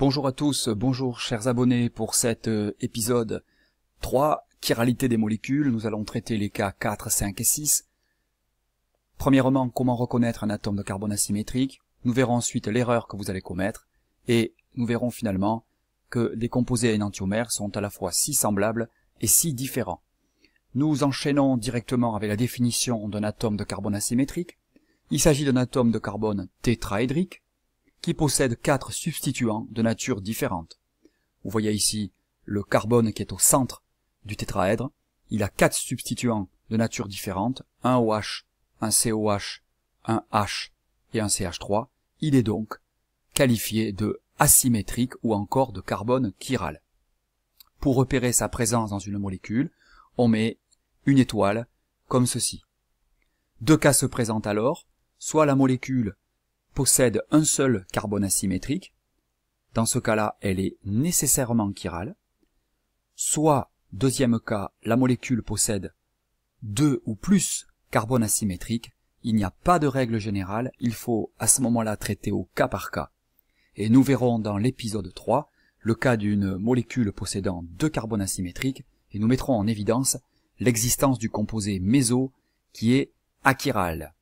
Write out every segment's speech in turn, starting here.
Bonjour à tous, bonjour chers abonnés pour cet euh, épisode 3, chiralité des molécules. Nous allons traiter les cas 4, 5 et 6. Premièrement, comment reconnaître un atome de carbone asymétrique. Nous verrons ensuite l'erreur que vous allez commettre. Et nous verrons finalement que les composés énantiomères sont à la fois si semblables et si différents. Nous enchaînons directement avec la définition d'un atome de carbone asymétrique. Il s'agit d'un atome de carbone tétraédrique qui possède quatre substituants de nature différente. Vous voyez ici le carbone qui est au centre du tétraèdre. Il a quatre substituants de nature différente, un OH, un COH, un H et un CH3. Il est donc qualifié de asymétrique ou encore de carbone chiral. Pour repérer sa présence dans une molécule, on met une étoile comme ceci. Deux cas se présentent alors, soit la molécule possède un seul carbone asymétrique, dans ce cas-là, elle est nécessairement chirale, soit, deuxième cas, la molécule possède deux ou plus carbone asymétriques, il n'y a pas de règle générale, il faut à ce moment-là traiter au cas par cas. Et nous verrons dans l'épisode 3 le cas d'une molécule possédant deux carbones asymétriques et nous mettrons en évidence l'existence du composé méso qui est achiral.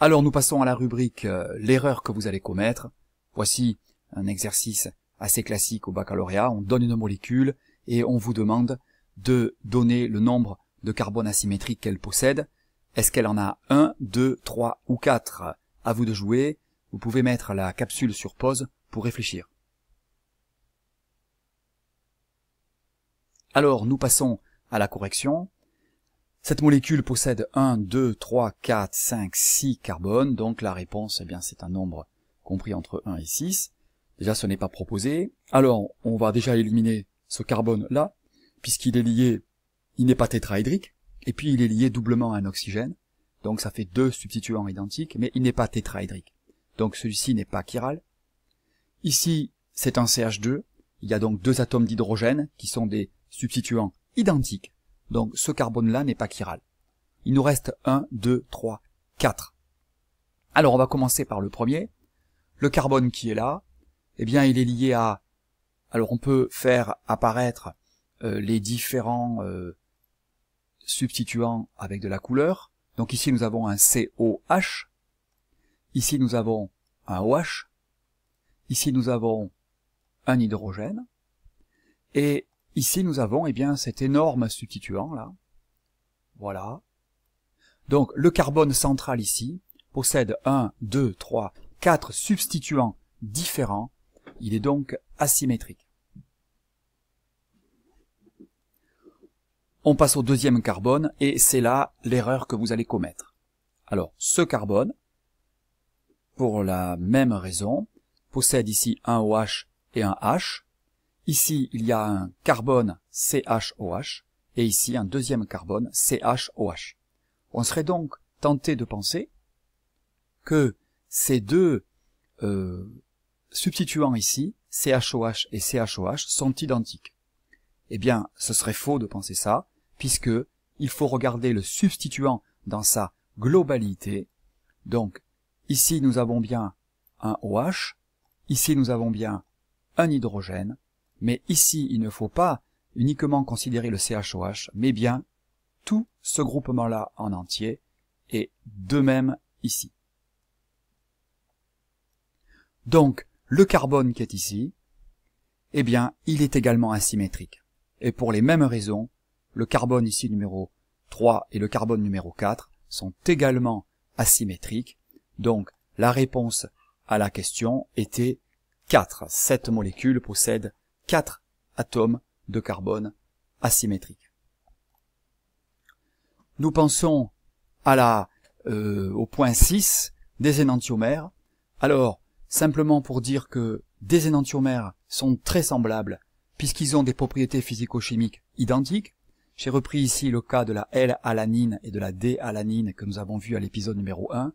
Alors nous passons à la rubrique euh, l'erreur que vous allez commettre. Voici un exercice assez classique au baccalauréat. On donne une molécule et on vous demande de donner le nombre de carbone asymétrique qu'elle possède. Est-ce qu'elle en a 1, 2, 3 ou 4 À vous de jouer. Vous pouvez mettre la capsule sur pause pour réfléchir. Alors nous passons à la correction. Cette molécule possède 1, 2, 3, 4, 5, 6 carbones, donc la réponse, eh bien, c'est un nombre compris entre 1 et 6. Déjà, ce n'est pas proposé. Alors, on va déjà éliminer ce carbone-là, puisqu'il est lié, il n'est pas tétraédrique, et puis il est lié doublement à un oxygène, donc ça fait deux substituants identiques, mais il n'est pas tétraédrique. Donc celui-ci n'est pas chiral. Ici, c'est un CH2, il y a donc deux atomes d'hydrogène qui sont des substituants identiques donc ce carbone-là n'est pas chiral. Il nous reste 1, 2, 3, 4. Alors on va commencer par le premier. Le carbone qui est là, eh bien il est lié à... Alors on peut faire apparaître euh, les différents euh, substituants avec de la couleur. Donc ici nous avons un COH, ici nous avons un OH, ici nous avons un hydrogène, et Ici, nous avons eh bien, cet énorme substituant, là. Voilà. Donc, le carbone central ici possède 1, 2, 3, 4 substituants différents. Il est donc asymétrique. On passe au deuxième carbone, et c'est là l'erreur que vous allez commettre. Alors, ce carbone, pour la même raison, possède ici un OH et un H, Ici, il y a un carbone CHOH et ici un deuxième carbone CHOH. On serait donc tenté de penser que ces deux euh, substituants ici, CHOH et CHOH, sont identiques. Eh bien, ce serait faux de penser ça, puisque il faut regarder le substituant dans sa globalité. Donc, ici nous avons bien un OH, ici nous avons bien un hydrogène, mais ici, il ne faut pas uniquement considérer le CHOH, mais bien tout ce groupement-là en entier, est de même ici. Donc, le carbone qui est ici, eh bien, il est également asymétrique. Et pour les mêmes raisons, le carbone ici numéro 3 et le carbone numéro 4 sont également asymétriques. Donc, la réponse à la question était 4. Cette molécule possède 4 atomes de carbone asymétriques. Nous pensons à la, euh, au point 6 des énantiomères. Alors, simplement pour dire que des énantiomères sont très semblables puisqu'ils ont des propriétés physico-chimiques identiques. J'ai repris ici le cas de la L-alanine et de la D-alanine que nous avons vu à l'épisode numéro 1.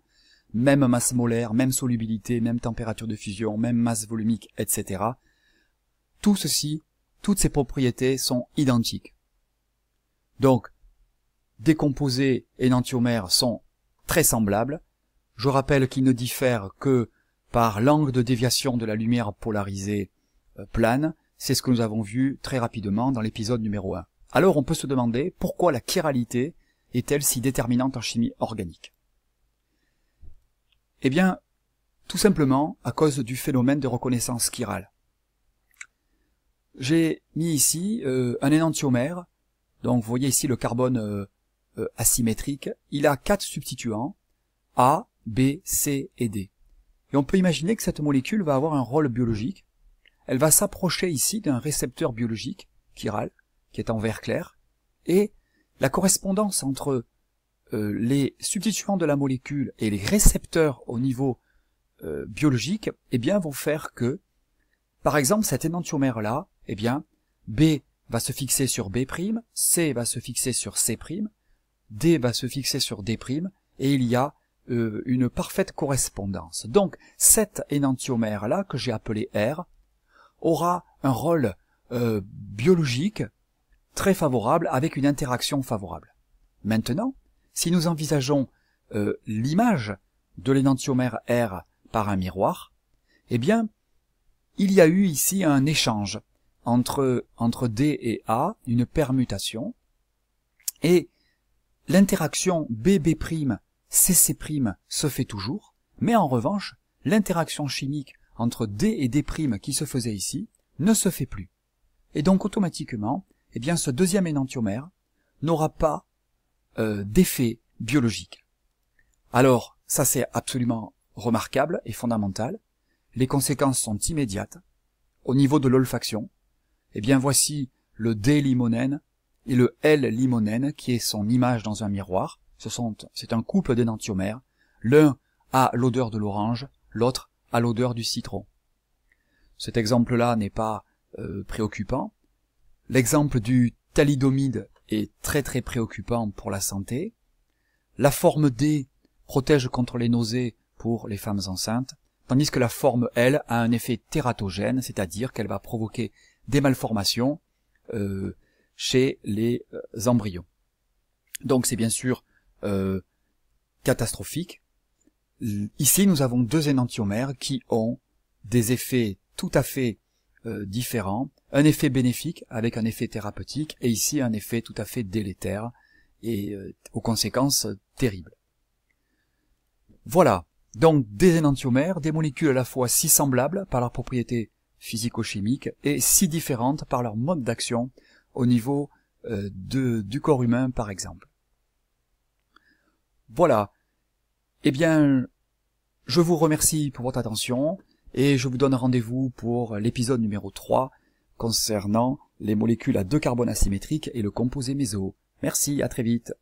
Même masse molaire, même solubilité, même température de fusion, même masse volumique, etc tout ceci, toutes ces propriétés sont identiques. Donc, décomposés et nantiomères sont très semblables. Je rappelle qu'ils ne diffèrent que par l'angle de déviation de la lumière polarisée euh, plane. C'est ce que nous avons vu très rapidement dans l'épisode numéro 1. Alors on peut se demander pourquoi la chiralité est-elle si déterminante en chimie organique Eh bien, tout simplement à cause du phénomène de reconnaissance chirale j'ai mis ici euh, un énantiomère, donc vous voyez ici le carbone euh, euh, asymétrique, il a quatre substituants, A, B, C et D. Et on peut imaginer que cette molécule va avoir un rôle biologique, elle va s'approcher ici d'un récepteur biologique, chiral, qui est en vert clair, et la correspondance entre les substituants de la molécule et les récepteurs au niveau biologique, eh bien, vont faire que, par exemple, cet énantiomère-là eh bien, B va se fixer sur B', C va se fixer sur C', D va se fixer sur D', et il y a euh, une parfaite correspondance. Donc, cet énantiomère-là, que j'ai appelé R, aura un rôle euh, biologique très favorable avec une interaction favorable. Maintenant, si nous envisageons euh, l'image de l'énantiomère R par un miroir, eh bien, il y a eu ici un échange entre, entre D et A, une permutation, et l'interaction BB', CC' se fait toujours, mais en revanche, l'interaction chimique entre D et D' qui se faisait ici ne se fait plus. Et donc automatiquement, eh bien, ce deuxième énantiomère n'aura pas euh, d'effet biologique. Alors, ça c'est absolument remarquable et fondamental. Les conséquences sont immédiates au niveau de l'olfaction, eh bien voici le D limonène et le L limonène qui est son image dans un miroir. Ce sont, c'est un couple d'énantiomères. L'un a l'odeur de l'orange, l'autre a l'odeur du citron. Cet exemple-là n'est pas euh, préoccupant. L'exemple du thalidomide est très très préoccupant pour la santé. La forme D protège contre les nausées pour les femmes enceintes, tandis que la forme L a un effet tératogène, c'est-à-dire qu'elle va provoquer des malformations euh, chez les euh, embryons. Donc c'est bien sûr euh, catastrophique. Ici, nous avons deux énantiomères qui ont des effets tout à fait différents, un effet bénéfique avec un effet thérapeutique, et ici un effet tout à fait délétère et aux conséquences terribles. Voilà, donc des énantiomères, des molécules à la fois si semblables par leurs propriétés physico-chimiques et si différentes par leur mode d'action au niveau euh, du corps humain par exemple. Voilà. Eh bien, je vous remercie pour votre attention et je vous donne rendez-vous pour l'épisode numéro 3 concernant les molécules à deux carbones asymétriques et le composé méso. Merci, à très vite.